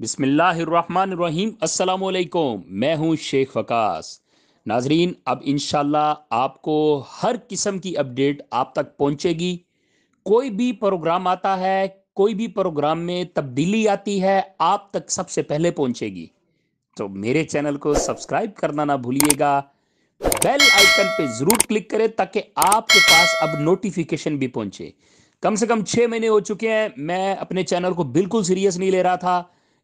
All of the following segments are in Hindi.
बिसमीम असलकुम मैं हूं शेख वकास नाजरीन अब इन आपको हर किस्म की अपडेट आप तक पहुंचेगी कोई भी प्रोग्राम आता है कोई भी प्रोग्राम में तब्दीली आती है आप तक सबसे पहले पहुंचेगी तो मेरे चैनल को सब्सक्राइब करना ना भूलिएगा बेल आइकन पे जरूर क्लिक करें ताकि आपके पास अब नोटिफिकेशन भी पहुंचे कम से कम छः महीने हो चुके हैं मैं अपने चैनल को बिल्कुल सीरियस नहीं ले रहा था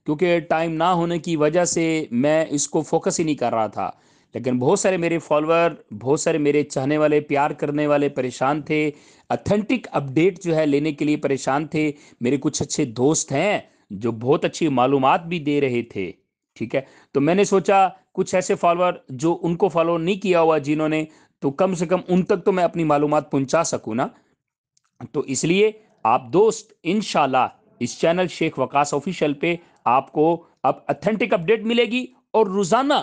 क्योंकि टाइम ना होने की वजह से मैं इसको फोकस ही नहीं कर रहा था लेकिन बहुत सारे मेरे फॉलोअर बहुत सारे मेरे चाहने वाले प्यार करने वाले परेशान थे अथेंटिक अपडेट जो है लेने के लिए परेशान थे मेरे कुछ अच्छे दोस्त हैं जो बहुत अच्छी मालूम भी दे रहे थे ठीक है तो मैंने सोचा कुछ ऐसे फॉलोअर जो उनको फॉलो नहीं किया हुआ जिन्होंने तो कम से कम उन तक तो मैं अपनी मालूम पहुंचा सकूँ ना तो इसलिए आप दोस्त इनशाला इस चैनल शेख वकास ऑफिशियल पे आपको अब अथेंटिक अपडेट मिलेगी और रोजाना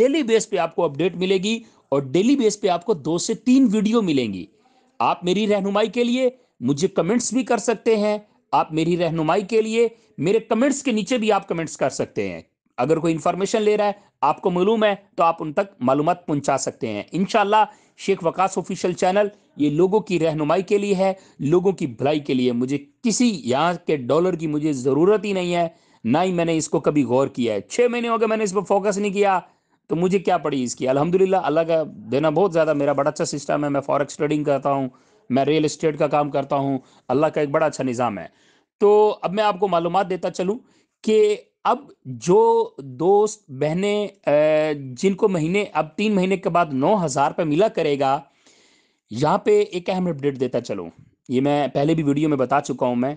डेली बेस पे आपको अपडेट मिलेगी और डेली बेस पे आपको दो से तीन वीडियो मिलेंगी आप मेरी रहनुमाई के लिए मुझे कमेंट्स भी कर सकते हैं आप मेरी रहनुमाई के लिए मेरे कमेंट्स के नीचे भी आप कमेंट्स कर सकते हैं अगर कोई इंफॉर्मेशन ले रहा है आपको मालूम है तो आप उन तक मालूम पहुंचा सकते हैं इनशाला शेख वकास ऑफिशियल चैनल ये लोगों की रहनुमाई के लिए है लोगों की भलाई के लिए मुझे किसी यहाँ के डॉलर की मुझे ज़रूरत ही नहीं है ना ही मैंने इसको कभी गौर किया है छः महीने हो गए मैंने इस पर फोकस नहीं किया तो मुझे क्या पड़ी इसकी अलहमदिल्ला अल्लाह का देना बहुत ज़्यादा मेरा बड़ा अच्छा सिस्टम है मैं फॉरेक्स ट्रेडिंग करता हूँ मैं रियल इस्टेट का काम करता हूँ अल्लाह का एक बड़ा अच्छा निज़ाम है तो अब मैं आपको मालूम देता चलूँ कि अब जो दोस्त बहनें जिनको महीने अब तीन महीने के बाद नौ हज़ार रुपये मिला करेगा यहाँ पे एक अहम अपडेट देता चलूँ ये मैं पहले भी वीडियो में बता चुका हूँ मैं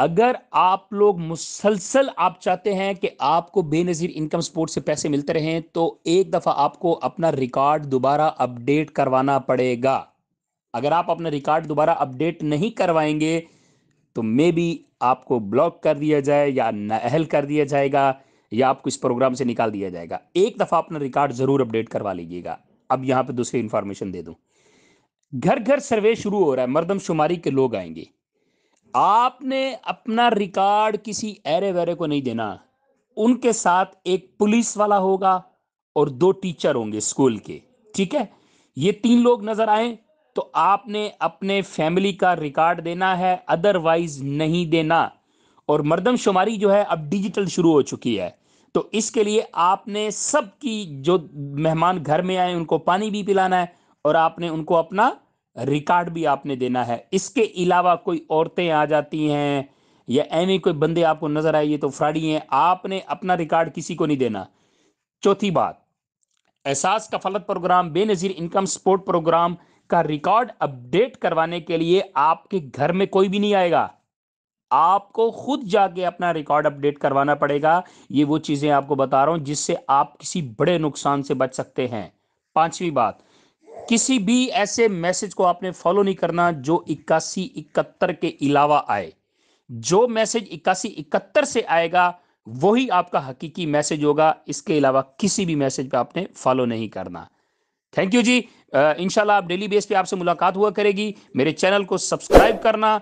अगर आप लोग मुसलसल आप चाहते हैं कि आपको बेनज़ीर इनकम सपोर्ट से पैसे मिलते रहें तो एक दफ़ा आपको अपना रिकॉर्ड दोबारा अपडेट करवाना पड़ेगा अगर आप अपना रिकॉर्ड दोबारा अपडेट नहीं करवाएंगे तो मे बी आपको ब्लॉक कर दिया जाए या नहल कर दिया जाएगा या आपको इस प्रोग्राम से निकाल दिया जाएगा एक दफ़ा अपना रिकॉर्ड ज़रूर अपडेट करवा लीजिएगा अब यहां पे दूसरी इंफॉर्मेशन दे दू घर घर सर्वे शुरू हो रहा है मर्दमशुमारी के लोग आएंगे आपने अपना रिकॉर्ड किसी एरे वेरे को नहीं देना उनके साथ एक पुलिस वाला होगा और दो टीचर होंगे स्कूल के ठीक है ये तीन लोग नजर आए तो आपने अपने फैमिली का रिकॉर्ड देना है अदरवाइज नहीं देना और मरदमशुमारी जो है अब डिजिटल शुरू हो चुकी है तो इसके लिए आपने सबकी जो मेहमान घर में आए उनको पानी भी पिलाना है और आपने उनको अपना रिकॉर्ड भी आपने देना है इसके अलावा कोई औरतें आ जाती हैं या एम कोई बंदे आपको नजर आए ये तो फ्राडी हैं आपने अपना रिकॉर्ड किसी को नहीं देना चौथी बात एहसास फलत program Benazir income support program का रिकॉर्ड अपडेट करवाने के लिए आपके घर में कोई भी नहीं आएगा आपको खुद जाके अपना रिकॉर्ड अपडेट करवाना पड़ेगा ये वो चीजें आपको बता रहा हूं जिससे आप किसी बड़े नुकसान से बच सकते हैं पांचवी बात किसी भी ऐसे मैसेज को आपने फॉलो नहीं करना जो इक्यासी इकहत्तर के अलावा आए जो मैसेज इक्यासी इकहत्तर से आएगा वही आपका हकीकी मैसेज होगा इसके अलावा किसी भी मैसेज पे आपने फॉलो नहीं करना थैंक यू जी इनशाला आप डेली बेस पे आपसे मुलाकात हुआ करेगी मेरे चैनल को सब्सक्राइब करना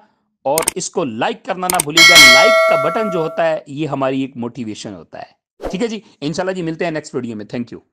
और इसको लाइक करना ना भूलिएगा लाइक का बटन जो होता है ये हमारी एक मोटिवेशन होता है ठीक है जी इनशाला जी मिलते हैं नेक्स्ट वीडियो में थैंक यू